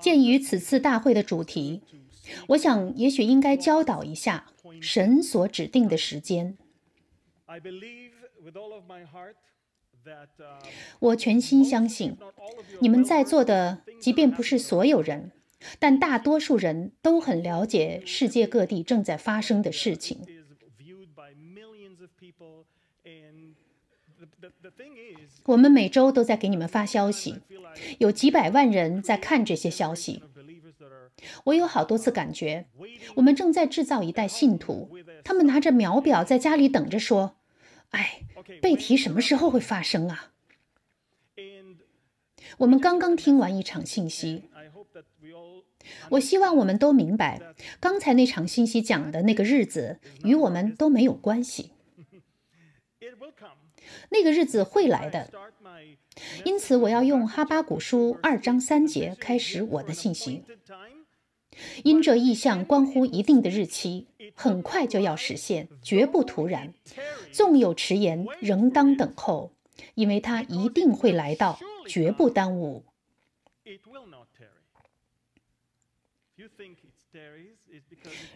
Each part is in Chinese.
鉴于此次大会的主题，我想也许应该教导一下神所指定的时间。我全心相信，你们在座的，即便不是所有人，但大多数人都很了解世界各地正在发生的事情。我们每周都在给你们发消息，有几百万人在看这些消息。我有好多次感觉，我们正在制造一代信徒，他们拿着秒表在家里等着说：“哎，背题什么时候会发生啊？”我们刚刚听完一场信息，我希望我们都明白，刚才那场信息讲的那个日子与我们都没有关系。那个日子会来的，因此我要用哈巴古书二章三节开始我的信息。因这意象关乎一定的日期，很快就要实现，绝不突然。纵有迟延，仍当等候，因为它一定会来到，绝不耽误。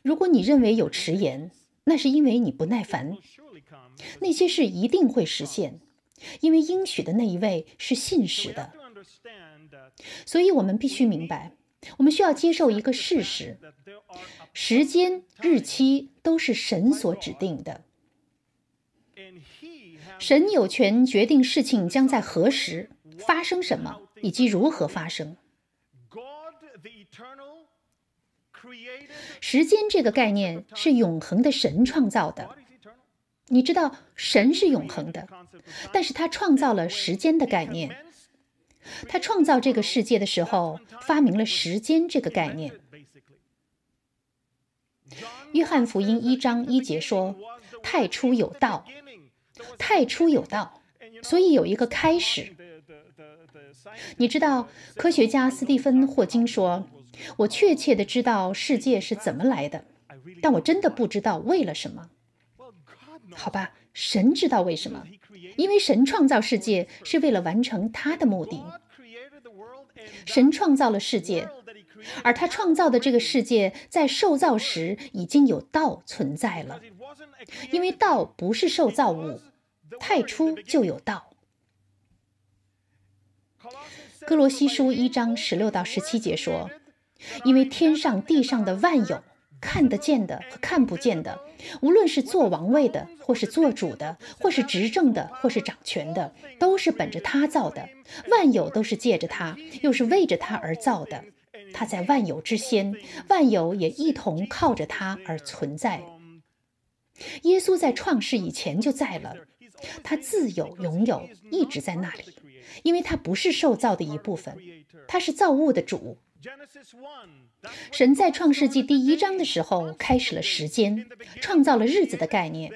如果你认为有迟延，那是因为你不耐烦。那些事一定会实现，因为应许的那一位是信实的。所以我们必须明白，我们需要接受一个事实：时间、日期都是神所指定的。神有权决定事情将在何时发生什么以及如何发生。时间这个概念是永恒的神创造的。你知道神是永恒的，但是他创造了时间的概念。他创造这个世界的时候，发明了时间这个概念。约翰福音一章一节说：“太初有道，太初有道，所以有一个开始。”你知道科学家斯蒂芬·霍金说。我确切的知道世界是怎么来的，但我真的不知道为了什么。好吧，神知道为什么，因为神创造世界是为了完成他的目的。神创造了世界，而他创造的这个世界在受造时已经有道存在了，因为道不是受造物，太初就有道。哥罗西书一章十六到十七节说。因为天上地上的万有，看得见的和看不见的，无论是做王位的，或是做主的，或是执政的，或是掌权的，都是本着他造的；万有都是借着他，又是为着他而造的。他在万有之先，万有也一同靠着他而存在。耶稣在创世以前就在了，他自有拥有，一直在那里，因为他不是受造的一部分，他是造物的主。神在创世纪第一章的时候开始了时间，创造了日子的概念。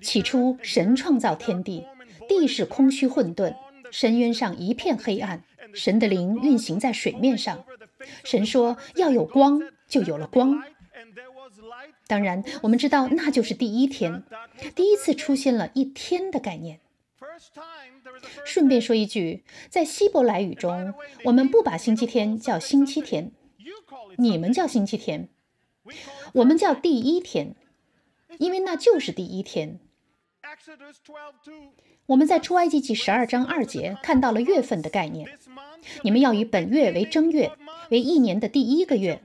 起初，神创造天地，地是空虚混沌，深渊上一片黑暗。神的灵运行在水面上。神说：“要有光，就有了光。”当然，我们知道那就是第一天，第一次出现了一天的概念。顺便说一句，在希伯来语中，我们不把星期天叫星期天，你们叫星期天，我们叫第一天，因为那就是第一天。我们在出埃及记十二章二节看到了月份的概念，你们要以本月为正月，为一年的第一个月。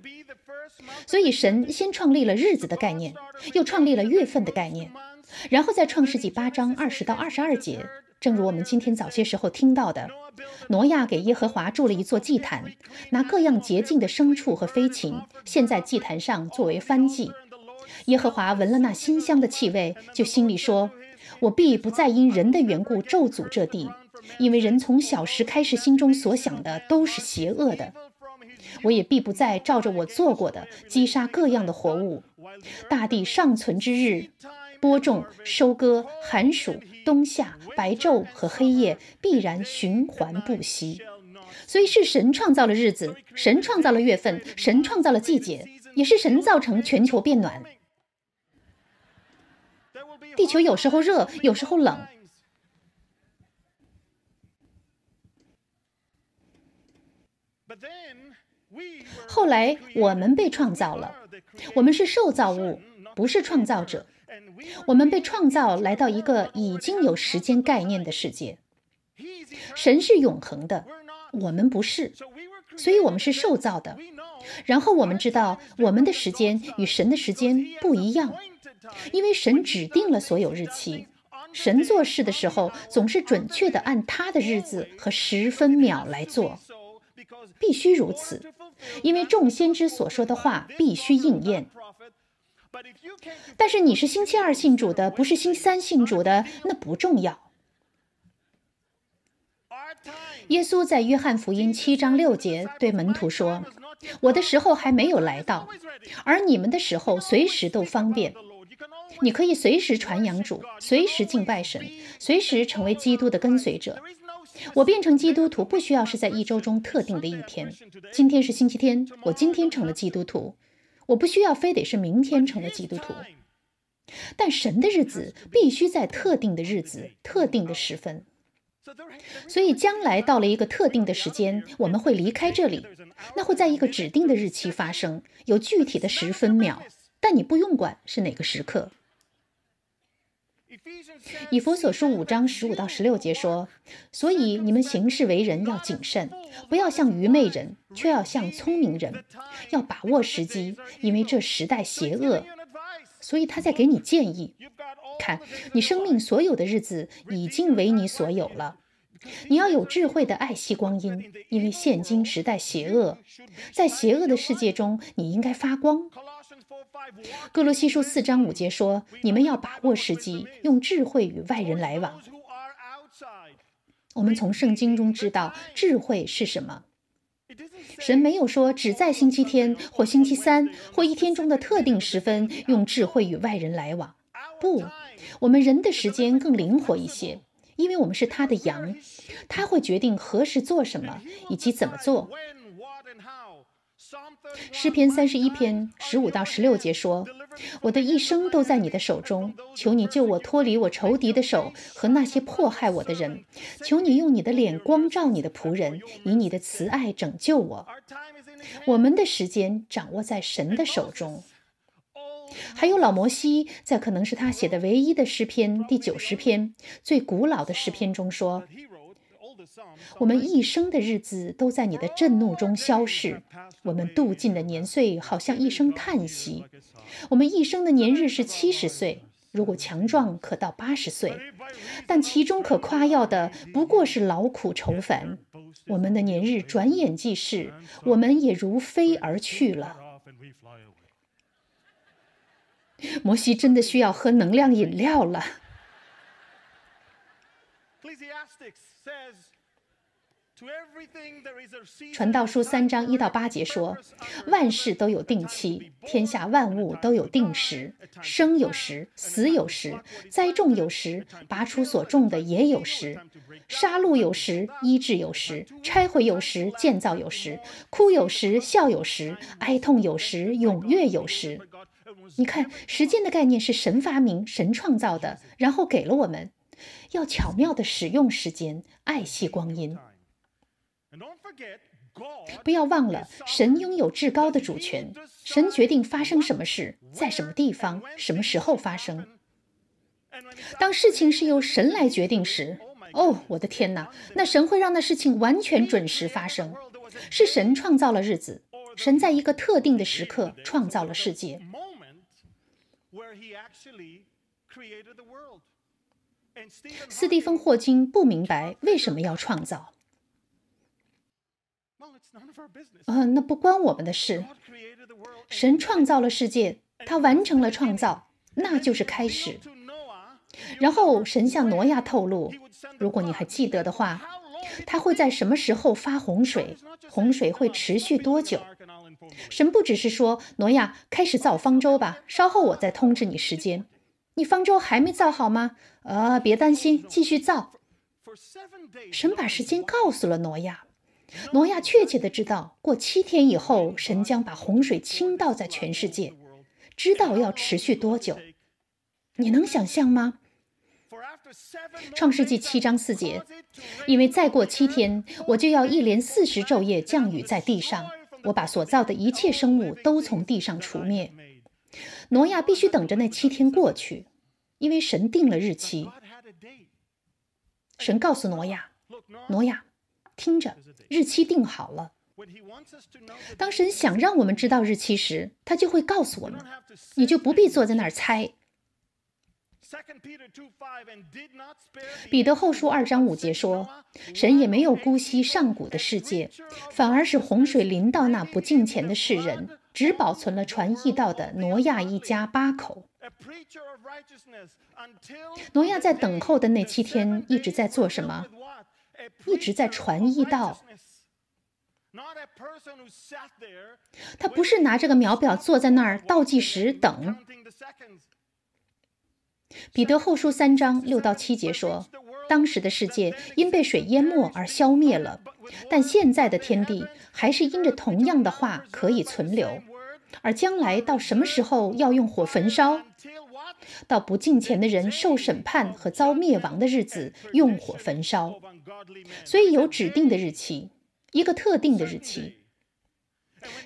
所以神先创立了日子的概念，又创立了月份的概念。然后在创世纪八章二十到二十二节，正如我们今天早些时候听到的，挪亚给耶和华筑了一座祭坛，拿各样洁净的牲畜和飞禽献在祭坛上作为翻祭。耶和华闻了那馨香的气味，就心里说：“我必不再因人的缘故咒诅这地，因为人从小时开始心中所想的都是邪恶的。我也必不再照着我做过的击杀各样的活物。大地尚存之日。”播种、收割，寒暑、冬夏，白昼和黑夜，必然循环不息。所以是神创造了日子，神创造了月份，神创造了季节，也是神造成全球变暖。地球有时候热，有时候冷。后来我们被创造了，我们是受造物，不是创造者。我们被创造来到一个已经有时间概念的世界。神是永恒的，我们不是，所以我们是受造的。然后我们知道，我们的时间与神的时间不一样，因为神指定了所有日期。神做事的时候总是准确的按他的日子和时分秒来做，必须如此，因为众先知所说的话必须应验。但是你是星期二信主的，不是星期三信主的，那不重要。耶稣在约翰福音七章六节对门徒说：“我的时候还没有来到，而你们的时候随时都方便。你可以随时传扬主，随时敬拜神，随时成为基督的跟随者。我变成基督徒不需要是在一周中特定的一天。今天是星期天，我今天成了基督徒。”我不需要非得是明天成了基督徒，但神的日子必须在特定的日子、特定的时分。所以将来到了一个特定的时间，我们会离开这里，那会在一个指定的日期发生，有具体的时分秒。但你不用管是哪个时刻。以佛所书五章十五到十六节说，所以你们行事为人要谨慎，不要像愚昧人，却要像聪明人，要把握时机，因为这时代邪恶。所以他在给你建议。看，你生命所有的日子已经为你所有了，你要有智慧的爱惜光阴，因为现今时代邪恶，在邪恶的世界中，你应该发光。哥罗西书四章五节说：“你们要把握时机，用智慧与外人来往。”我们从圣经中知道，智慧是什么？神没有说只在星期天或星期三或一天中的特定时分用智慧与外人来往。不，我们人的时间更灵活一些，因为我们是他的羊，他会决定何时做什么以及怎么做。诗篇三十一篇十五到十六节说：“我的一生都在你的手中，求你救我脱离我仇敌的手和那些迫害我的人，求你用你的脸光照你的仆人，以你的慈爱拯救我。”我们的时间掌握在神的手中。还有老摩西在可能是他写的唯一的诗篇第九十篇最古老的诗篇中说。我们一生的日子都在你的震怒中消逝，我们度尽的年岁好像一声叹息。我们一生的年日是七十岁，如果强壮，可到八十岁。但其中可夸耀的不过是劳苦愁烦。我们的年日转眼即逝，我们也如飞而去了。摩西真的需要喝能量饮料了。传道书三章一到八节说：“万事都有定期，天下万物都有定时。生有时，死有时；栽种有时，拔出所种的也有时；杀戮有时，医治有时；拆毁有时，建造有时；哭有时，笑有时；哀痛有时，踊跃有时。”你看，时间的概念是神发明、神创造的，然后给了我们，要巧妙地使用时间，爱惜光阴。不要忘了，神拥有至高的主权。神决定发生什么事，在什么地方，什么时候发生。当事情是由神来决定时，哦，我的天哪！那神会让那事情完全准时发生。是神创造了日子，神在一个特定的时刻创造了世界。斯蒂芬·霍金不明白为什么要创造。呃，那不关我们的事。神创造了世界，他完成了创造，那就是开始。然后神向挪亚透露，如果你还记得的话，他会在什么时候发洪水？洪水会持续多久？神不只是说，挪亚开始造方舟吧，稍后我再通知你时间。你方舟还没造好吗？啊，别担心，继续造。神把时间告诉了挪亚。挪亚确切地知道，过七天以后，神将把洪水倾倒在全世界，知道要持续多久。你能想象吗？创世纪七章四节，因为再过七天，我就要一连四十昼夜降雨在地上，我把所造的一切生物都从地上除灭。挪亚必须等着那七天过去，因为神定了日期。神告诉挪亚，挪亚。听着，日期定好了。当神想让我们知道日期时，他就会告诉我们，你就不必坐在那儿猜。彼得后书二章五节说：“神也没有姑息上古的世界，反而是洪水临到那不敬虔的世人，只保存了传义道的挪亚一家八口。”挪亚在等候的那七天一直在做什么？一直在传译道，他不是拿着个秒表坐在那儿倒计时等。彼得后书三章六到七节说，当时的世界因被水淹没而消灭了，但现在的天地还是因着同样的话可以存留，而将来到什么时候要用火焚烧？到不敬虔的人受审判和遭灭亡的日子，用火焚烧。所以有指定的日期，一个特定的日期。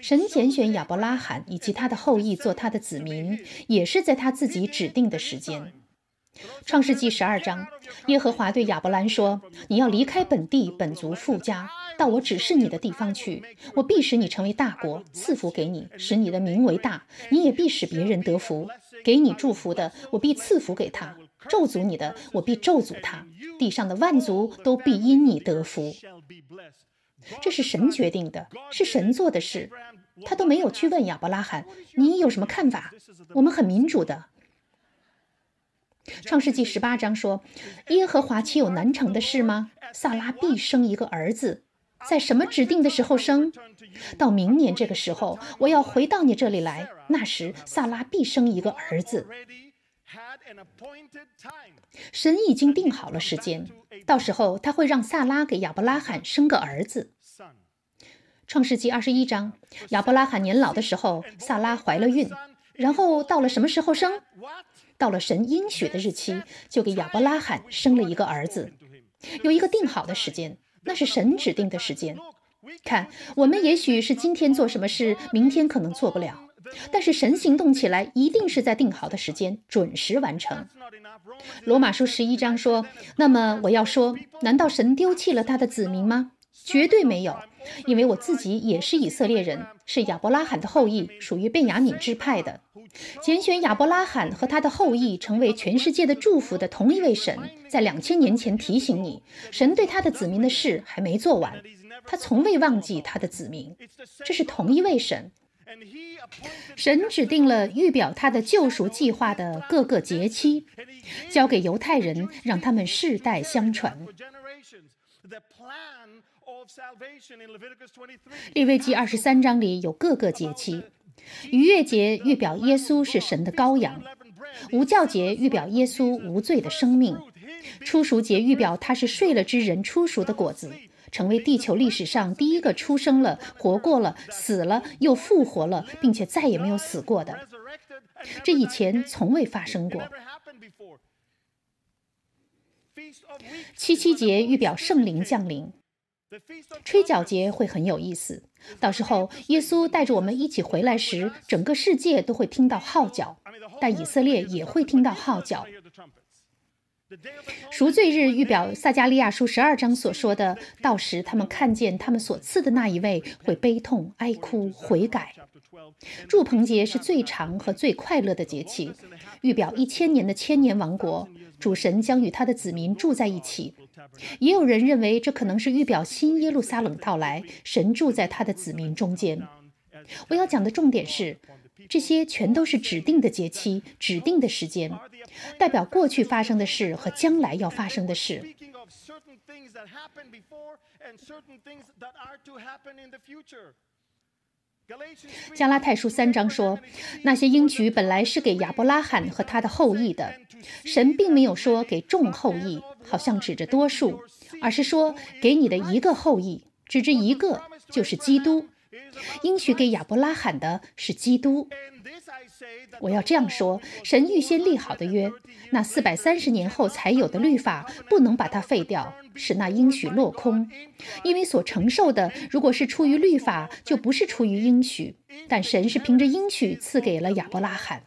神拣选亚伯拉罕以及他的后裔做他的子民，也是在他自己指定的时间。创世纪十二章，耶和华对亚伯兰说：“你要离开本地、本族、富家。”到我指示你的地方去，我必使你成为大国，赐福给你，使你的名为大。你也必使别人得福。给你祝福的，我必赐福给他；咒诅你的，我必咒诅他。地上的万族都必因你得福。这是神决定的，是神做的事，他都没有去问亚伯拉罕，你有什么看法？我们很民主的。创世纪十八章说：“耶和华岂有难成的事吗？”萨拉必生一个儿子。在什么指定的时候生？到明年这个时候，我要回到你这里来。那时，萨拉必生一个儿子。神已经定好了时间，到时候他会让萨拉给亚伯拉罕生个儿子。创世纪二十一章，亚伯拉罕年老的时候，萨拉怀了孕，然后到了什么时候生？到了神应许的日期，就给亚伯拉罕生了一个儿子。有一个定好的时间。那是神指定的时间。看，我们也许是今天做什么事，明天可能做不了。但是神行动起来，一定是在定好的时间，准时完成。罗马书十一章说：“那么我要说，难道神丢弃了他的子民吗？”绝对没有，因为我自己也是以色列人，是亚伯拉罕的后裔，属于便雅敏支派的。拣选亚伯拉罕和他的后裔成为全世界的祝福的同一位神，在两千年前提醒你，神对他的子民的事还没做完，他从未忘记他的子民。这是同一位神，神指定了预表他的救赎计划的各个节期，交给犹太人，让他们世代相传。利未记二十三章里有各个节期：逾越节预表耶稣是神的羔羊；无教节预表耶稣无罪的生命；初熟节预表他是睡了之人初熟的果子，成为地球历史上第一个出生了、活过了、死了又复活了，并且再也没有死过的。这以前从未发生过。七七节预表圣灵降临。吹角节会很有意思，到时候耶稣带着我们一起回来时，整个世界都会听到号角，但以色列也会听到号角。赎罪日预表撒加利亚书十二章所说的，到时他们看见他们所赐的那一位，会悲痛哀哭悔改。祝棚节是最长和最快乐的节气，预表一千年的千年王国，主神将与他的子民住在一起。也有人认为这可能是预表新耶路撒冷到来，神住在他的子民中间。我要讲的重点是，这些全都是指定的节期、指定的时间，代表过去发生的事和将来要发生的事。加拉太书三章说，那些应许本来是给亚伯拉罕和他的后裔的，神并没有说给众后裔。好像指着多数，而是说给你的一个后裔，指着一个就是基督。应许给亚伯拉罕的是基督。我要这样说：神预先立好的约，那四百三十年后才有的律法，不能把它废掉，使那应许落空。因为所承受的，如果是出于律法，就不是出于应许；但神是凭着应许赐给了亚伯拉罕。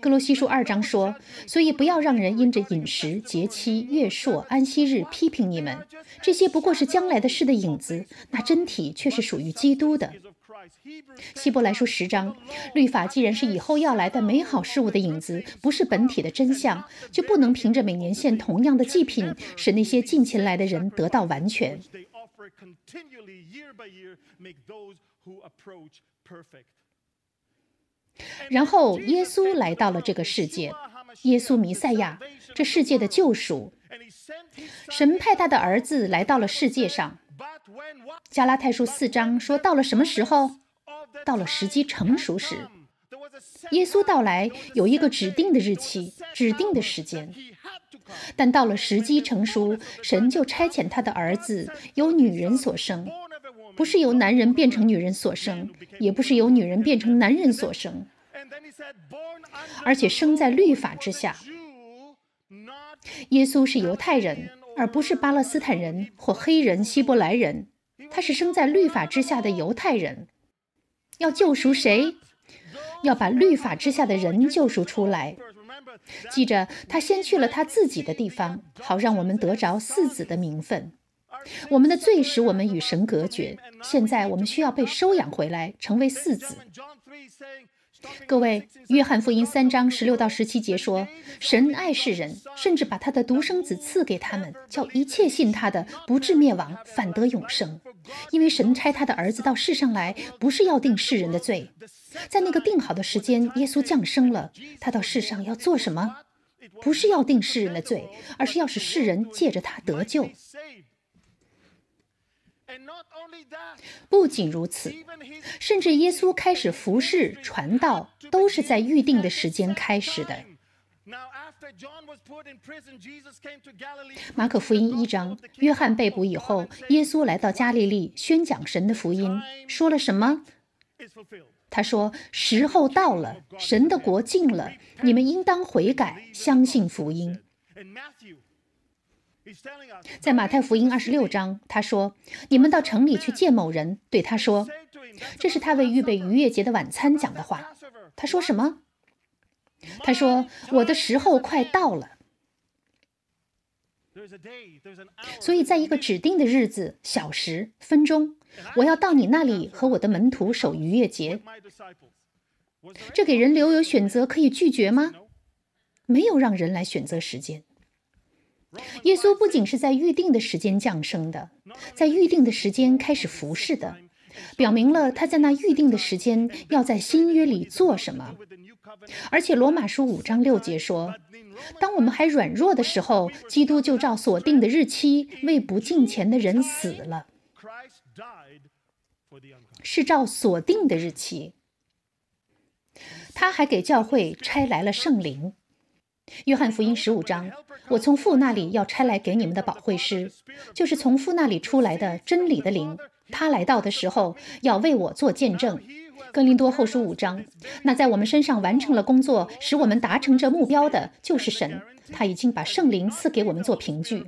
格罗西书二章说，所以不要让人因着饮食、节期、月朔、安息日批评你们，这些不过是将来的事的影子，那真体却是属于基督的。希伯来书十章，律法既然是以后要来的美好事物的影子，不是本体的真相，就不能凭着每年献同样的祭品，使那些近前来的人得到完全。然后耶稣来到了这个世界，耶稣弥赛亚，这世界的救赎。神派他的儿子来到了世界上。加拉太书四章说：“到了什么时候？到了时机成熟时，耶稣到来有一个指定的日期、指定的时间。但到了时机成熟，神就差遣他的儿子由女人所生。”不是由男人变成女人所生，也不是由女人变成男人所生，而且生在律法之下。耶稣是犹太人，而不是巴勒斯坦人或黑人希伯来人。他是生在律法之下的犹太人。要救赎谁？要把律法之下的人救赎出来。记着，他先去了他自己的地方，好让我们得着四子的名分。我们的罪使我们与神隔绝。现在我们需要被收养回来，成为嗣子。各位，约翰福音三章十六到十七节说：“神爱世人，甚至把他的独生子赐给他们，叫一切信他的不至灭亡，反得永生。因为神差他的儿子到世上来，不是要定世人的罪。在那个定好的时间，耶稣降生了。他到世上要做什么？不是要定世人的罪，而是要使世人借着他得救。”不仅如此，甚至耶稣开始服侍、传道，都是在预定的时间开始的。马可福音一章，约翰被捕以后，耶稣来到加利利宣讲神的福音，说了什么？他说：“时候到了，神的国近了，你们应当悔改，相信福音。”在马太福音二十六章，他说：“你们到城里去见某人，对他说，这是他为预备逾越节的晚餐讲的话。”他说什么？他说：“我的时候快到了。”所以，在一个指定的日子、小时、分钟，我要到你那里和我的门徒守逾越节。这给人留有选择，可以拒绝吗？没有让人来选择时间。耶稣不仅是在预定的时间降生的，在预定的时间开始服侍的，表明了他在那预定的时间要在新约里做什么。而且，《罗马书》五章六节说：“当我们还软弱的时候，基督就照所定的日期为不敬虔的人死了。”是照所定的日期。他还给教会差来了圣灵。约翰福音十五章，我从父那里要差来给你们的保惠师，就是从父那里出来的真理的灵。他来到的时候，要为我做见证。哥林多后书五章，那在我们身上完成了工作，使我们达成这目标的，就是神。他已经把圣灵赐给我们做凭据。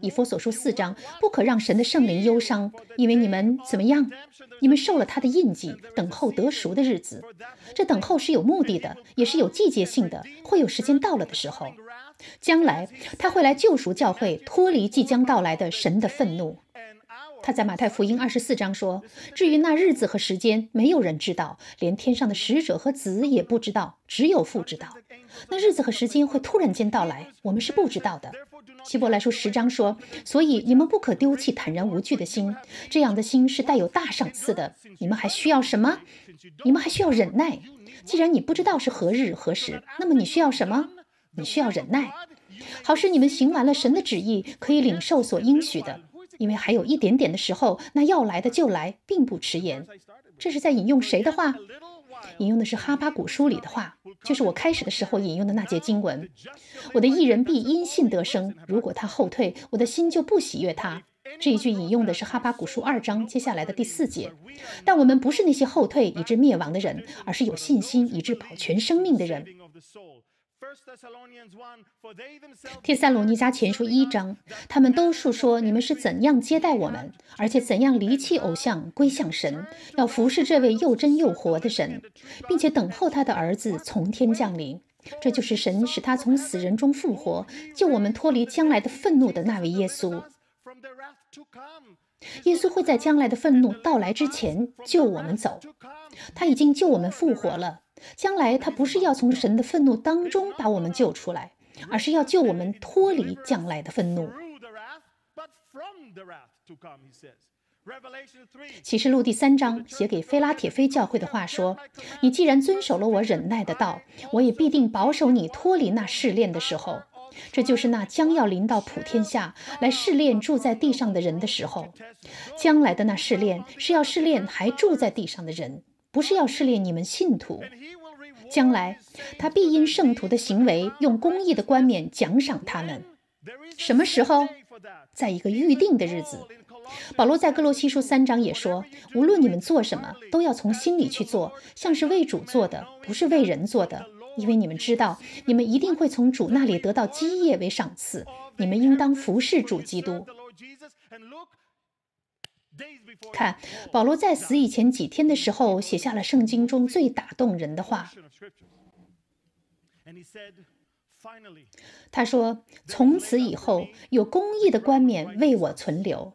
以佛所书四章，不可让神的圣灵忧伤，因为你们怎么样？你们受了他的印记，等候得赎的日子。这等候是有目的的，也是有季节性的，会有时间到了的时候。将来他会来救赎教会，脱离即将到来的神的愤怒。他在马太福音二十四章说：“至于那日子和时间，没有人知道，连天上的使者和子也不知道，只有父知道。那日子和时间会突然间到来，我们是不知道的。”希伯来书十章说：“所以你们不可丢弃坦然无惧的心，这样的心是带有大赏赐的。你们还需要什么？你们还需要忍耐。既然你不知道是何日何时，那么你需要什么？你需要忍耐，好使你们行完了神的旨意，可以领受所应许的。”因为还有一点点的时候，那要来的就来，并不迟延。这是在引用谁的话？引用的是哈巴古书里的话，就是我开始的时候引用的那节经文：“我的一人必因信得生。如果他后退，我的心就不喜悦他。”这一句引用的是哈巴古书二章接下来的第四节。但我们不是那些后退以致灭亡的人，而是有信心以致保全生命的人。帖塞罗尼迦前书一章，他们都述说你们是怎样接待我们，而且怎样离弃偶像归向神，要服侍这位又真又活的神，并且等候他的儿子从天降临。这就是神使他从死人中复活，救我们脱离将来的愤怒的那位耶稣。耶稣会在将来的愤怒到来之前救我们走。他已经救我们复活了。将来他不是要从神的愤怒当中把我们救出来，而是要救我们脱离将来的愤怒。启示录第三章写给菲拉铁菲教会的话说：“你既然遵守了我忍耐的道，我也必定保守你脱离那试炼的时候。这就是那将要临到普天下来试炼住在地上的人的时候。将来的那试炼是要试炼还住在地上的人。”不是要试炼你们信徒，将来他必因圣徒的行为，用公义的冠冕奖赏他们。什么时候？在一个预定的日子。保罗在哥罗西书三章也说：“无论你们做什么，都要从心里去做，像是为主做的，不是为人做的，因为你们知道，你们一定会从主那里得到基业为赏赐。你们应当服侍主基督。”看，保罗在死以前几天的时候，写下了圣经中最打动人的话。他说：“从此以后，有公义的冠冕为我存留。”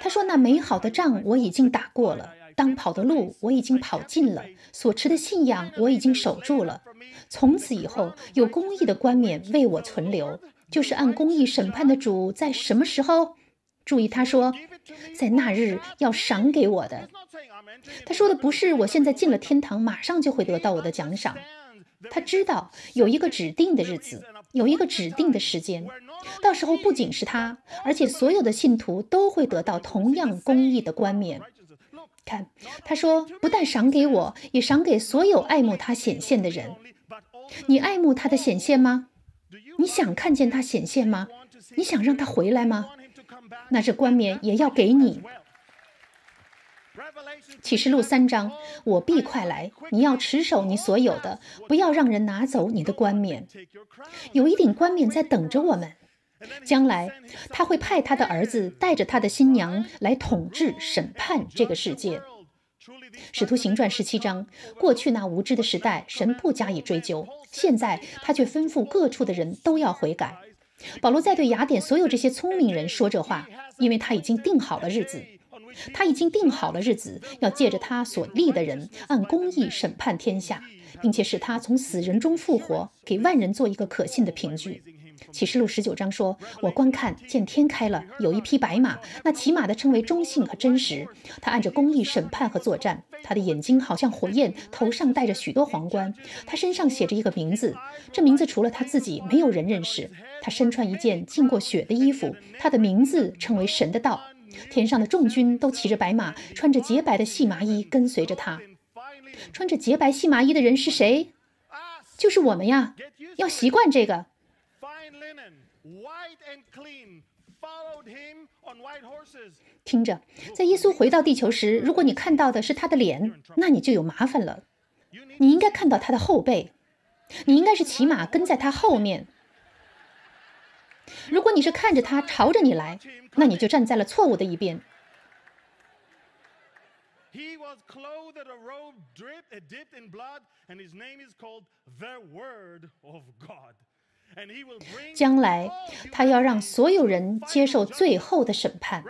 他说：“那美好的仗我已经打过了，当跑的路我已经跑尽了，所持的信仰我已经守住了。从此以后，有公义的冠冕为我存留。”就是按公义审判的主在什么时候？注意，他说。在那日要赏给我的，他说的不是我现在进了天堂，马上就会得到我的奖赏。他知道有一个指定的日子，有一个指定的时间，到时候不仅是他，而且所有的信徒都会得到同样公义的冠冕。看，他说不但赏给我，也赏给所有爱慕他显现的人。你爱慕他的显现吗？你想看见他显现吗？你想让他回来吗？那这冠冕也要给你。启示录三章，我必快来，你要持守你所有的，不要让人拿走你的冠冕。有一顶冠冕在等着我们，将来他会派他的儿子带着他的新娘来统治、审判这个世界。使徒行传十七章，过去那无知的时代，神不加以追究；现在他却吩咐各处的人都要悔改。保罗在对雅典所有这些聪明人说这话，因为他已经定好了日子，他已经定好了日子，要借着他所立的人，按公义审判天下，并且使他从死人中复活，给万人做一个可信的凭据。启示录十九章说：“我观看，见天开了，有一匹白马，那骑马的称为忠信和真实。他按着公义审判和作战。他的眼睛好像火焰，头上戴着许多皇冠。他身上写着一个名字，这名字除了他自己，没有人认识。他身穿一件浸过血的衣服。他的名字称为神的道。天上的众军都骑着白马，穿着洁白的细麻衣，跟随着他。穿着洁白细麻衣的人是谁？就是我们呀！要习惯这个。”听着，在耶稣回到地球时，如果你看到的是他的脸，那你就有麻烦了。你应该看到他的后背，你应该是骑马跟在他后面。如果你是看着他朝着你来，那你就站在了错误的一边。将来，他要让所有人接受最后的审判。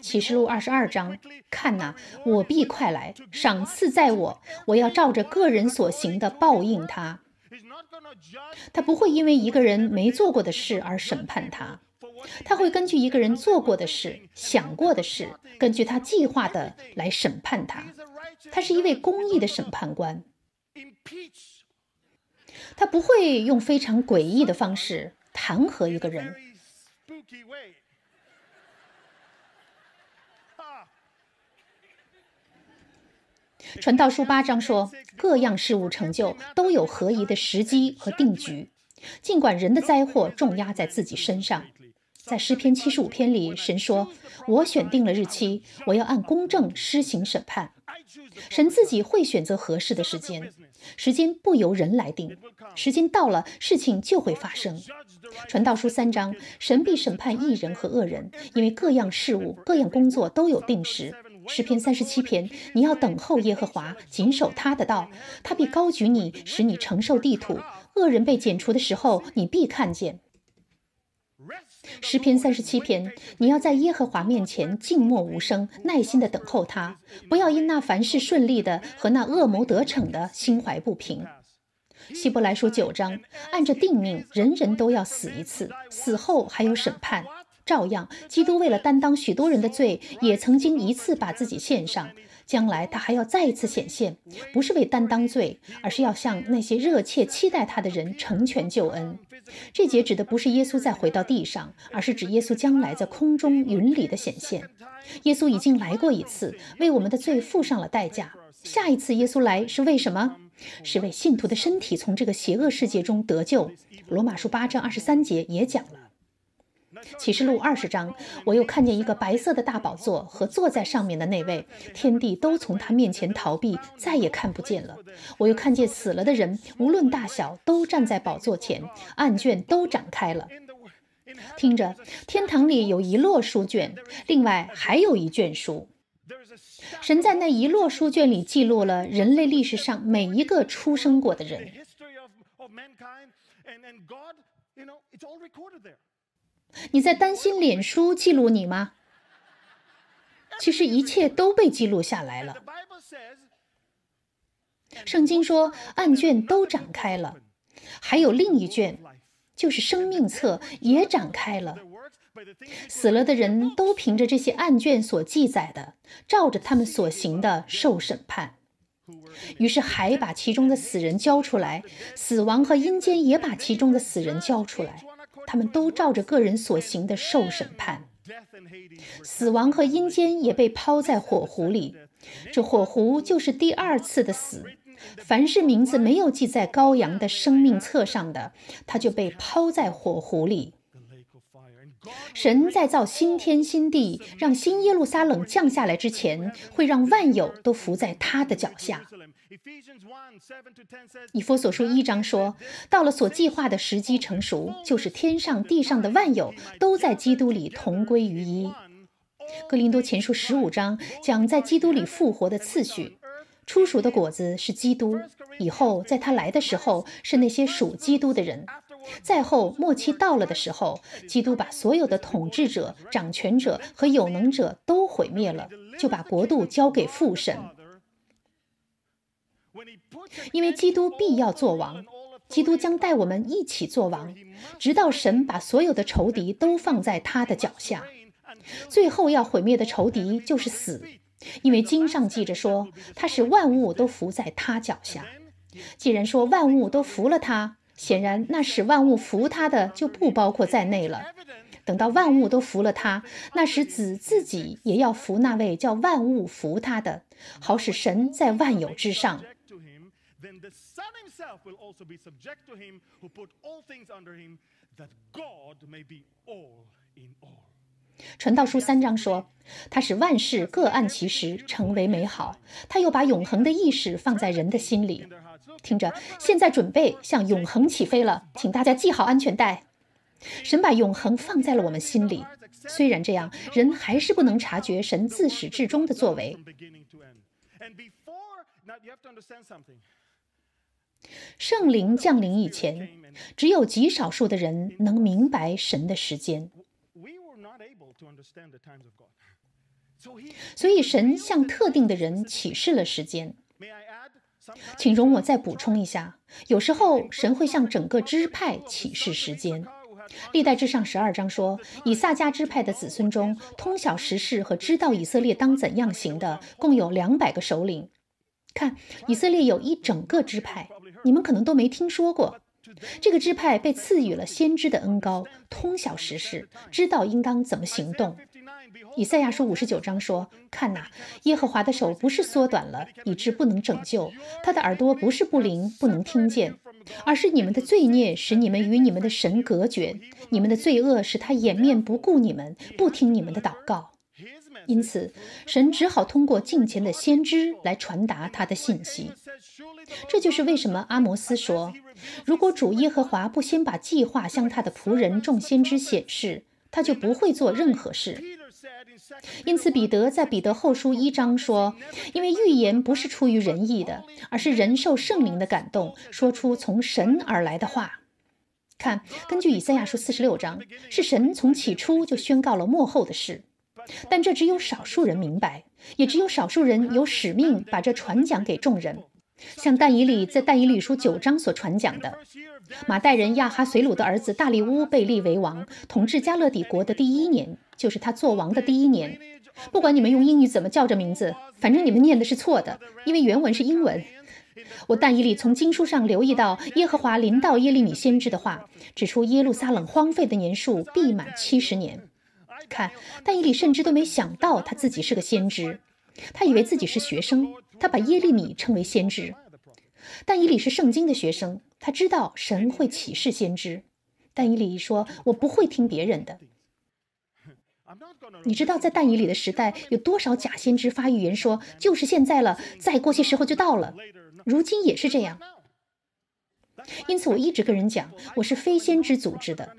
启示录二十二章，看呐，我必快来，赏赐在我，我要照着个人所行的报应他。他不会因为一个人没做过的事而审判他，他会根据一个人做过的事、想过的事，根据他计划的来审判他。他是一位公义的审判官。他不会用非常诡异的方式弹劾一个人。传道书八章说，各样事物成就都有合宜的时机和定局。尽管人的灾祸重压在自己身上，在诗篇七十五篇里，神说：“我选定了日期，我要按公正施行审判。”神自己会选择合适的时间，时间不由人来定。时间到了，事情就会发生。传道书三章，神必审判义人和恶人，因为各样事物、各样工作都有定时。诗篇三十七篇，你要等候耶和华，谨守他的道，他必高举你，使你承受地土。恶人被剪除的时候，你必看见。诗篇三十七篇，你要在耶和华面前静默无声，耐心地等候他，不要因那凡事顺利的和那恶谋得逞的，心怀不平。希伯来书九章，按着定命，人人都要死一次，死后还有审判。照样，基督为了担当许多人的罪，也曾经一次把自己献上。将来他还要再一次显现，不是为担当罪，而是要向那些热切期待他的人成全救恩。这节指的不是耶稣再回到地上，而是指耶稣将来在空中云里的显现。耶稣已经来过一次，为我们的罪付上了代价。下一次耶稣来是为什么？是为信徒的身体从这个邪恶世界中得救。罗马书八章二十三节也讲了。启示录二十章，我又看见一个白色的大宝座和坐在上面的那位，天地都从他面前逃避，再也看不见了。我又看见死了的人，无论大小，都站在宝座前，案卷都展开了。听着，天堂里有一摞书卷，另外还有一卷书。神在那一摞书卷里记录了人类历史上每一个出生过的人。你在担心脸书记录你吗？其实一切都被记录下来了。圣经说案卷都展开了，还有另一卷，就是生命册也展开了。死了的人都凭着这些案卷所记载的，照着他们所行的受审判。于是还把其中的死人交出来，死亡和阴间也把其中的死人交出来。他们都照着个人所行的受审判，死亡和阴间也被抛在火湖里。这火湖就是第二次的死。凡是名字没有记在羔羊的生命册上的，他就被抛在火湖里。神在造新天新地，让新耶路撒冷降下来之前，会让万有都伏在他的脚下。以弗所书一章说，到了所计划的时机成熟，就是天上地上的万有都在基督里同归于一。哥林多前书十五章讲在基督里复活的次序，初熟的果子是基督，以后在他来的时候是那些属基督的人。再后末期到了的时候，基督把所有的统治者、掌权者和有能者都毁灭了，就把国度交给父神。因为基督必要做王，基督将带我们一起做王，直到神把所有的仇敌都放在他的脚下。最后要毁灭的仇敌就是死，因为经上记着说，他使万物都伏在他脚下。既然说万物都服了他。显然，那使万物服他的就不包括在内了。等到万物都服了他，那时子自己也要服那位叫万物服他的，好使神在万有之上。传道书三章说，他使万事各按其时成为美好，他又把永恒的意识放在人的心里。听着，现在准备向永恒起飞了，请大家系好安全带。神把永恒放在了我们心里，虽然这样，人还是不能察觉神自始至终的作为。圣灵降临以前，只有极少数的人能明白神的时间。所以，神向特定的人启示了时间。请容我再补充一下，有时候神会向整个支派启示时间。历代至上十二章说，以撒迦支派的子孙中，通晓时事和知道以色列当怎样行的，共有两百个首领。看，以色列有一整个支派，你们可能都没听说过。这个支派被赐予了先知的恩高，通晓时事，知道应当怎么行动。以赛亚书五十九章说：“看哪，耶和华的手不是缩短了，以致不能拯救；他的耳朵不是不灵，不能听见，而是你们的罪孽使你们与你们的神隔绝，你们的罪恶使他掩面不顾你们，不听你们的祷告。因此，神只好通过近前的先知来传达他的信息。这就是为什么阿摩斯说，如果主耶和华不先把计划向他的仆人众先知显示，他就不会做任何事。”因此，彼得在《彼得后书》一章说：“因为预言不是出于人意的，而是人受圣灵的感动，说出从神而来的话。”看，根据《以赛亚书》四十六章，是神从起初就宣告了幕后的事，但这只有少数人明白，也只有少数人有使命把这传讲给众人，像但以理在《但以理书》九章所传讲的，马代人亚哈随鲁的儿子大利乌被立为王，统治加勒底国的第一年。就是他做王的第一年，不管你们用英语怎么叫这名字，反正你们念的是错的，因为原文是英文。我但以理从经书上留意到耶和华临到耶利米先知的话，指出耶路撒冷荒废的年数必满七十年。看，但以理甚至都没想到他自己是个先知，他以为自己是学生，他把耶利米称为先知。但以理是圣经的学生，他知道神会启示先知，但以理说：“我不会听别人的。”你知道，在蛋鱼里的时代，有多少假先知发预言说就是现在了，再过些时候就到了。如今也是这样。因此，我一直跟人讲，我是非先知组织的。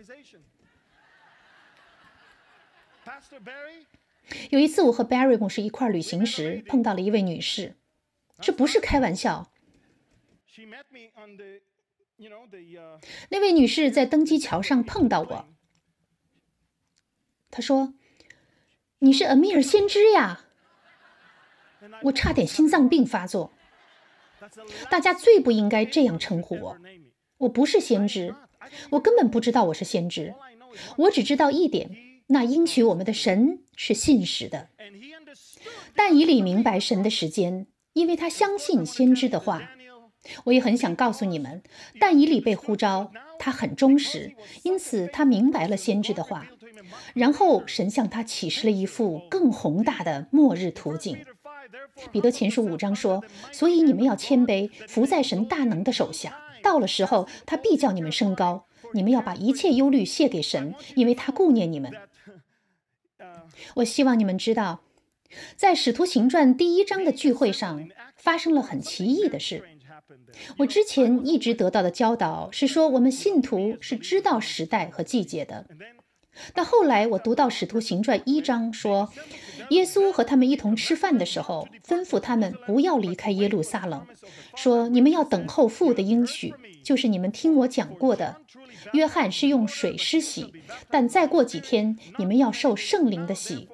有一次，我和 Barry 共是一块旅行时，碰到了一位女士，这不是开玩笑。那位女士在登机桥上碰到我，她说。你是阿米尔先知呀，我差点心脏病发作。大家最不应该这样称呼我，我不是先知，我根本不知道我是先知。我只知道一点，那应许我们的神是信实的。但以理明白神的时间，因为他相信先知的话。我也很想告诉你们，但以理被呼召，他很忠实，因此他明白了先知的话。然后神向他启示了一幅更宏大的末日图景。彼得前书五章说：“所以你们要谦卑，服在神大能的手下。到了时候，他必叫你们升高。你们要把一切忧虑卸给神，因为他顾念你们。”我希望你们知道，在使徒行传第一章的聚会上发生了很奇异的事。我之前一直得到的教导是说，我们信徒是知道时代和季节的。那后来我读到《使徒行传》一章，说耶稣和他们一同吃饭的时候，吩咐他们不要离开耶路撒冷，说你们要等候父的应许，就是你们听我讲过的。约翰是用水施洗，但再过几天你们要受圣灵的洗。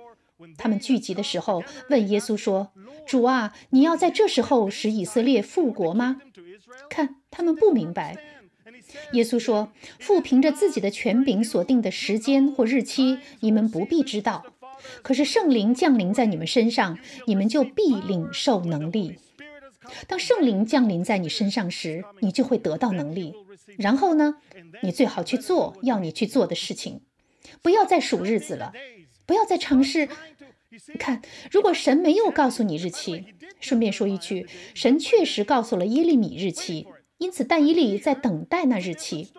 他们聚集的时候，问耶稣说：“主啊，你要在这时候使以色列复国吗？”看，他们不明白。耶稣说：“父凭着自己的权柄所定的时间或日期，你们不必知道。可是圣灵降临在你们身上，你们就必领受能力。当圣灵降临在你身上时，你就会得到能力。然后呢，你最好去做要你去做的事情，不要再数日子了，不要再尝试。看，如果神没有告诉你日期，顺便说一句，神确实告诉了耶利米日期。”因此，但以理在等待那日期。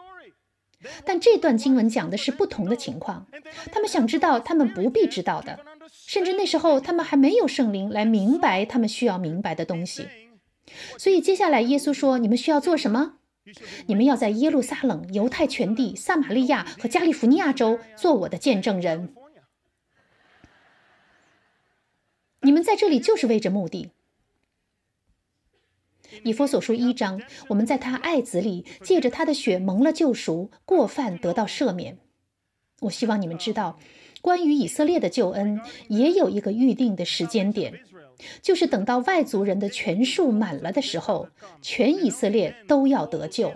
但这段经文讲的是不同的情况。他们想知道他们不必知道的，甚至那时候他们还没有圣灵来明白他们需要明白的东西。所以，接下来耶稣说：“你们需要做什么？你们要在耶路撒冷、犹太全地、撒玛利亚和加利福尼亚州做我的见证人。你们在这里就是为这目的。”以佛所说一章，我们在他爱子里借着他的血蒙了救赎，过犯得到赦免。我希望你们知道，关于以色列的救恩也有一个预定的时间点，就是等到外族人的权数满了的时候，全以色列都要得救。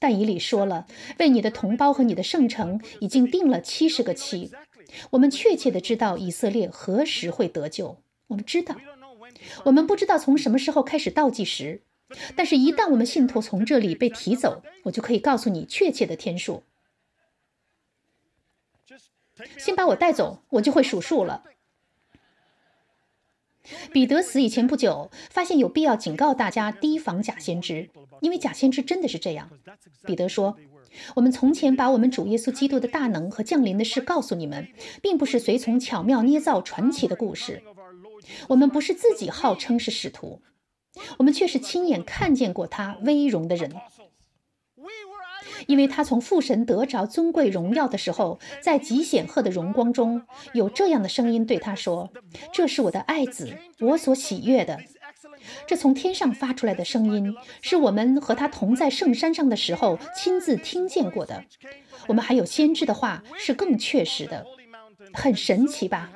但以理说了：“为你的同胞和你的圣城已经定了七十个期。”我们确切的知道以色列何时会得救。我们知道。我们不知道从什么时候开始倒计时，但是，一旦我们信徒从这里被提走，我就可以告诉你确切的天数。先把我带走，我就会数数了。彼得死以前不久，发现有必要警告大家提防假先知，因为假先知真的是这样。彼得说：“我们从前把我们主耶稣基督的大能和降临的事告诉你们，并不是随从巧妙捏造传奇的故事。”我们不是自己号称是使徒，我们却是亲眼看见过他威荣的人，因为他从父神得着尊贵荣耀的时候，在极显赫的荣光中有这样的声音对他说：“这是我的爱子，我所喜悦的。”这从天上发出来的声音是我们和他同在圣山上的时候亲自听见过的。我们还有先知的话是更确实的，很神奇吧？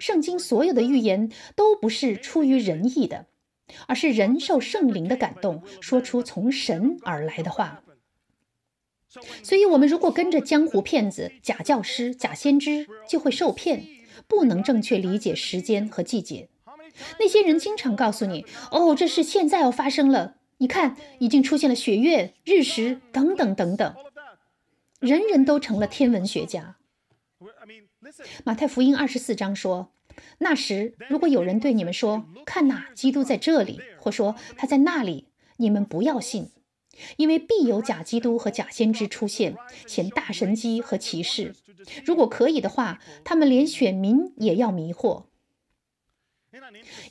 圣经所有的预言都不是出于仁义的，而是人受圣灵的感动，说出从神而来的话。所以，我们如果跟着江湖骗子、假教师、假先知，就会受骗，不能正确理解时间和季节。那些人经常告诉你：“哦，这事现在要发生了，你看，已经出现了血月、日食等等等等。”人人都成了天文学家。马太福音二十四章说：“那时，如果有人对你们说，看哪，基督在这里，或说他在那里，你们不要信，因为必有假基督和假先知出现，显大神机和骑士。如果可以的话，他们连选民也要迷惑。”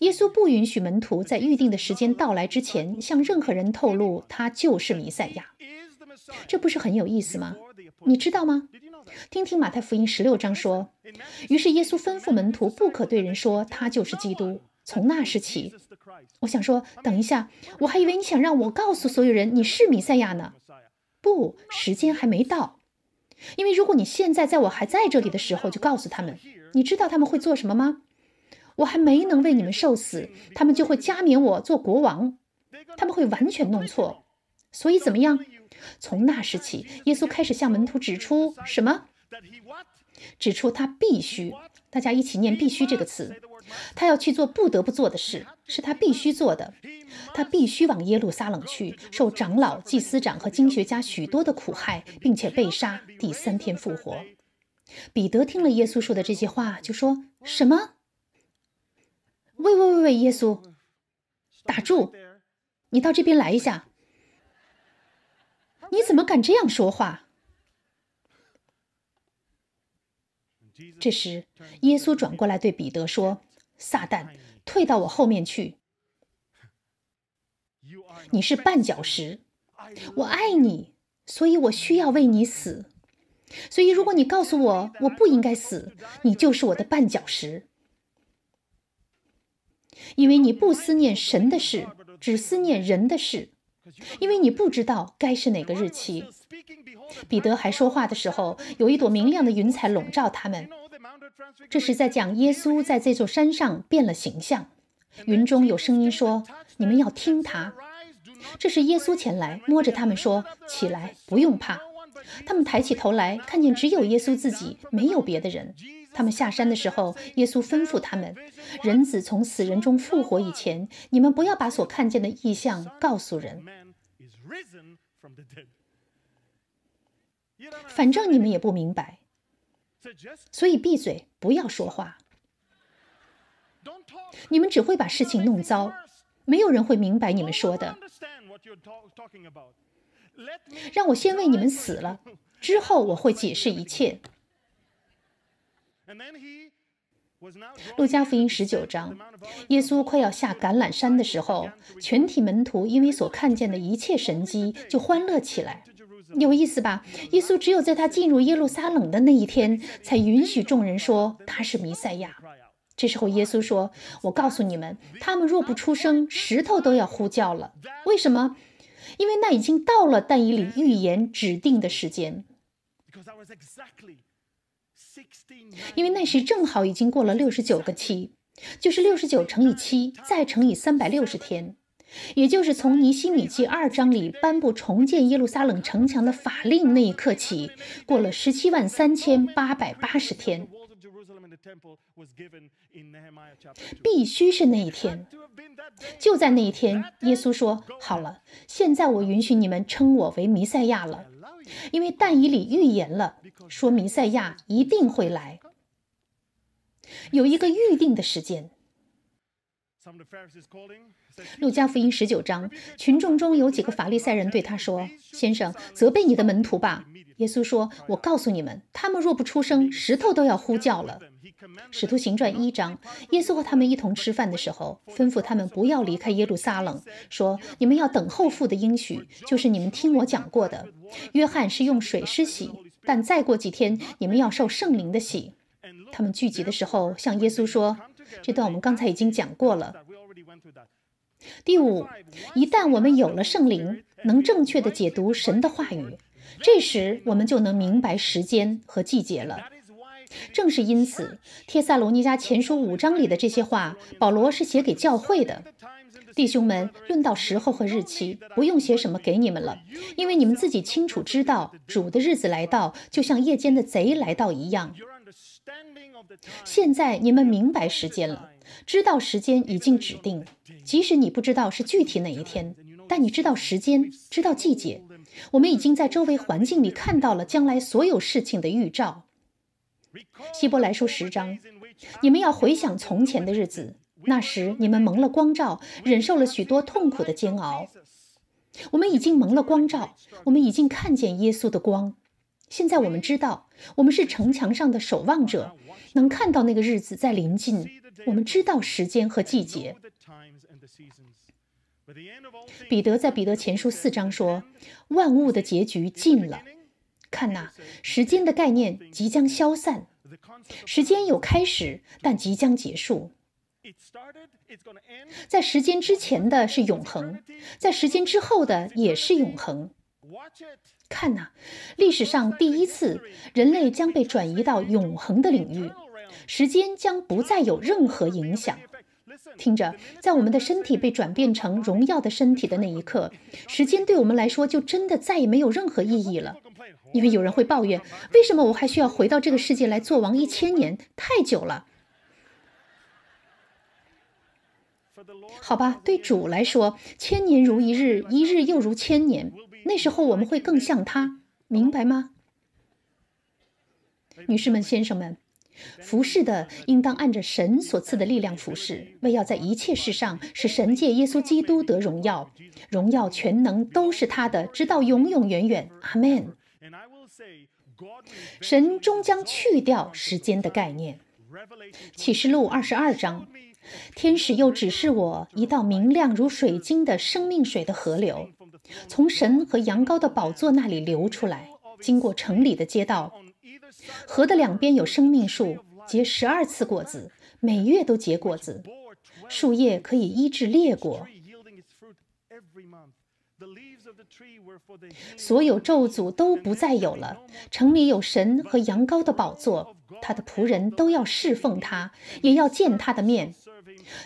耶稣不允许门徒在预定的时间到来之前向任何人透露他就是弥赛亚，这不是很有意思吗？你知道吗？听听马太福音十六章说，于是耶稣吩咐门徒不可对人说他就是基督。从那时起，我想说，等一下，我还以为你想让我告诉所有人你是弥赛亚呢。不，时间还没到，因为如果你现在在我还在这里的时候就告诉他们，你知道他们会做什么吗？我还没能为你们受死，他们就会加冕我做国王，他们会完全弄错。所以怎么样？从那时起，耶稣开始向门徒指出什么？指出他必须，大家一起念“必须”这个词。他要去做不得不做的事，是他必须做的。他必须往耶路撒冷去，受长老、祭司长和经学家许多的苦害，并且被杀，第三天复活。彼得听了耶稣说的这些话，就说什么？喂喂喂喂！耶稣，打住！你到这边来一下。你怎么敢这样说话？这时，耶稣转过来对彼得说：“撒旦，退到我后面去。你是绊脚石。我爱你，所以我需要为你死。所以，如果你告诉我我不应该死，你就是我的绊脚石，因为你不思念神的事，只思念人的事。”因为你不知道该是哪个日期。彼得还说话的时候，有一朵明亮的云彩笼罩他们。这是在讲耶稣在这座山上变了形象。云中有声音说：“你们要听他。”这是耶稣前来摸着他们说：“起来，不用怕。”他们抬起头来看见只有耶稣自己，没有别的人。他们下山的时候，耶稣吩咐他们：“人子从死人中复活以前，你们不要把所看见的异象告诉人。反正你们也不明白，所以闭嘴，不要说话。你们只会把事情弄糟，没有人会明白你们说的。让我先为你们死了，之后我会解释一切。”路加福音十九章，耶稣快要下橄榄山的时候，全体门徒因为所看见的一切神迹，就欢乐起来。有意思吧？耶稣只有在他进入耶路撒冷的那一天，才允许众人说他是弥赛亚。这时候，耶稣说：“我告诉你们，他们若不出声，石头都要呼叫了。为什么？因为那已经到了但以理预言指定的时间。”因为那时正好已经过了六十九个七，就是六十九乘以七再乘以三百六十天，也就是从尼西米记二章里颁布重建耶路撒冷城墙的法令那一刻起，过了十七万三千八百八十天。必须是那一天，就在那一天，耶稣说：“好了，现在我允许你们称我为弥赛亚了。”因为但以理预言了，说弥赛亚一定会来，有一个预定的时间。路加福音十九章，群众中有几个法利赛人对他说：“先生，责备你的门徒吧。”耶稣说：“我告诉你们，他们若不出声，石头都要呼叫了。”使徒行传一章，耶稣和他们一同吃饭的时候，吩咐他们不要离开耶路撒冷，说：“你们要等候父的应许，就是你们听我讲过的。约翰是用水施洗，但再过几天，你们要受圣灵的洗。”他们聚集的时候，向耶稣说。这段我们刚才已经讲过了。第五，一旦我们有了圣灵，能正确的解读神的话语，这时我们就能明白时间和季节了。正是因此，帖萨罗尼迦前书五章里的这些话，保罗是写给教会的弟兄们。论到时候和日期，不用写什么给你们了，因为你们自己清楚知道，主的日子来到，就像夜间的贼来到一样。现在你们明白时间了，知道时间已经指定。即使你不知道是具体哪一天，但你知道时间，知道季节。我们已经在周围环境里看到了将来所有事情的预兆。希伯来书十章，你们要回想从前的日子，那时你们蒙了光照，忍受了许多痛苦的煎熬。我们已经蒙了光照，我们已经看见耶稣的光。现在我们知道，我们是城墙上的守望者。能看到那个日子在临近，我们知道时间和季节。彼得在彼得前书四章说：“万物的结局近了，看呐，时间的概念即将消散。时间有开始，但即将结束。在时间之前的是永恒，在时间之后的也是永恒。看呐，历史上第一次，人类将被转移到永恒的领域。”时间将不再有任何影响。听着，在我们的身体被转变成荣耀的身体的那一刻，时间对我们来说就真的再也没有任何意义了。因为有人会抱怨：“为什么我还需要回到这个世界来做王一千年？太久了。”好吧，对主来说，千年如一日，一日又如千年。那时候我们会更像他，明白吗，女士们、先生们？服侍的应当按着神所赐的力量服侍，为要在一切事上使神界耶稣基督得荣耀，荣耀全能都是他的，直到永永远远。阿门。神终将去掉时间的概念。启示录二十二章，天使又指示我一道明亮如水晶的生命水的河流，从神和羊羔的宝座那里流出来，经过城里的街道。河的两边有生命树，结十二次果子，每月都结果子。树叶可以医治裂果。所有咒诅都不再有了。城里有神和羊羔的宝座，他的仆人都要侍奉他，也要见他的面。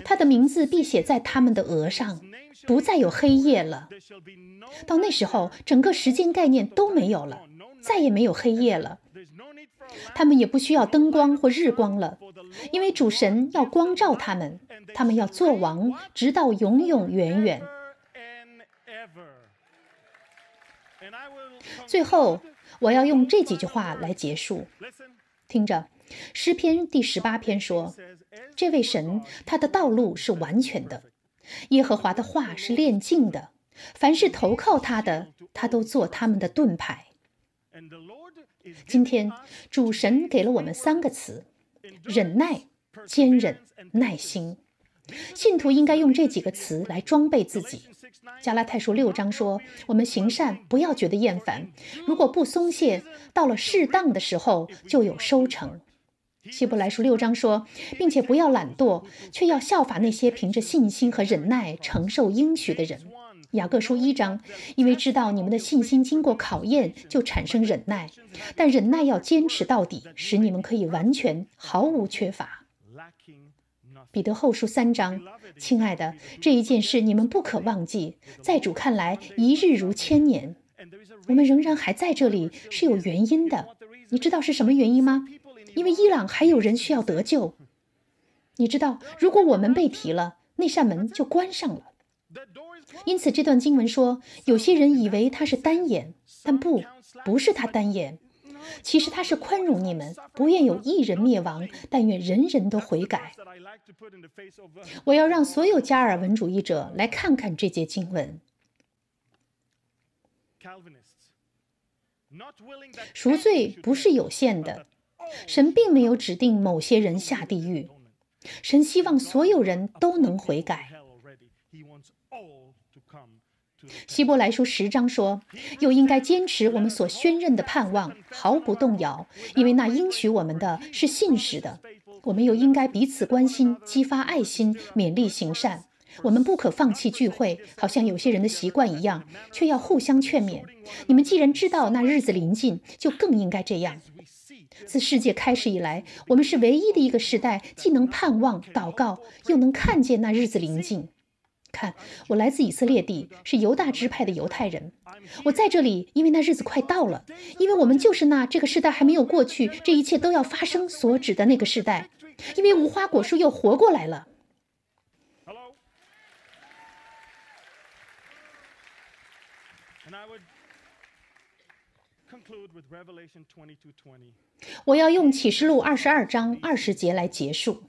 他的名字必写在他们的额上。不再有黑夜了。到那时候，整个时间概念都没有了。再也没有黑夜了，他们也不需要灯光或日光了，因为主神要光照他们，他们要做王，直到永永远远。最后，我要用这几句话来结束。听着，《诗篇》第十八篇说：“这位神，他的道路是完全的，耶和华的话是炼净的，凡是投靠他的，他都做他们的盾牌。”今天主神给了我们三个词：忍耐、坚忍、耐心。信徒应该用这几个词来装备自己。加拉太书六章说：“我们行善不要觉得厌烦，如果不松懈，到了适当的时候就有收成。”希伯来书六章说：“并且不要懒惰，却要效法那些凭着信心和忍耐承受应许的人。”雅各书一章，因为知道你们的信心经过考验，就产生忍耐；但忍耐要坚持到底，使你们可以完全毫无缺乏。彼得后书三章，亲爱的，这一件事你们不可忘记，在主看来，一日如千年。我们仍然还在这里是有原因的，你知道是什么原因吗？因为伊朗还有人需要得救。你知道，如果我们被提了，那扇门就关上了。因此，这段经文说，有些人以为他是单眼，但不，不是他单眼。其实他是宽容你们，不愿有一人灭亡，但愿人人都悔改。我要让所有加尔文主义者来看看这节经文。赎罪不是有限的，神并没有指定某些人下地狱，神希望所有人都能悔改。希伯来书十章说：“又应该坚持我们所宣认的盼望，毫不动摇，因为那应许我们的是信实的。我们又应该彼此关心，激发爱心，勉励行善。我们不可放弃聚会，好像有些人的习惯一样，却要互相劝勉。你们既然知道那日子临近，就更应该这样。自世界开始以来，我们是唯一的一个时代，既能盼望、祷告，又能看见那日子临近。”看，我来自以色列地，是犹大支派的犹太人。我在这里，因为那日子快到了，因为我们就是那这个时代还没有过去，这一切都要发生所指的那个时代，因为无花果树又活过来了。我要用启示录二十二章二十节来结束，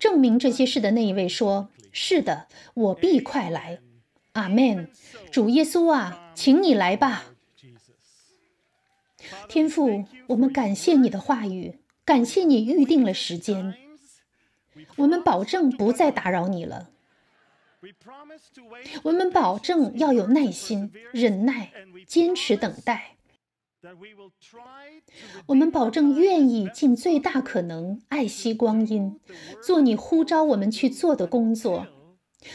证明这些事的那一位说：“是的，我必快来。”阿门。主耶稣啊，请你来吧，天父。我们感谢你的话语，感谢你预定了时间。我们保证不再打扰你了。我们保证要有耐心、忍耐、坚持等待。我们保证愿意尽最大可能爱惜光阴，做你呼召我们去做的工作，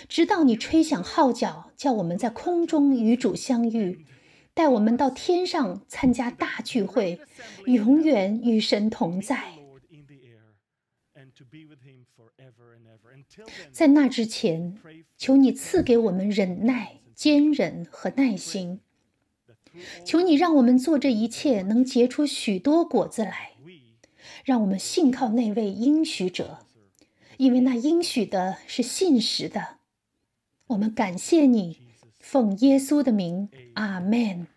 直到你吹响号角，叫我们在空中与主相遇，带我们到天上参加大聚会，永远与神同在。在那之前，求你赐给我们忍耐、坚忍和耐心。求你让我们做这一切，能结出许多果子来。让我们信靠那位应许者，因为那应许的是信实的。我们感谢你，奉耶稣的名，阿门。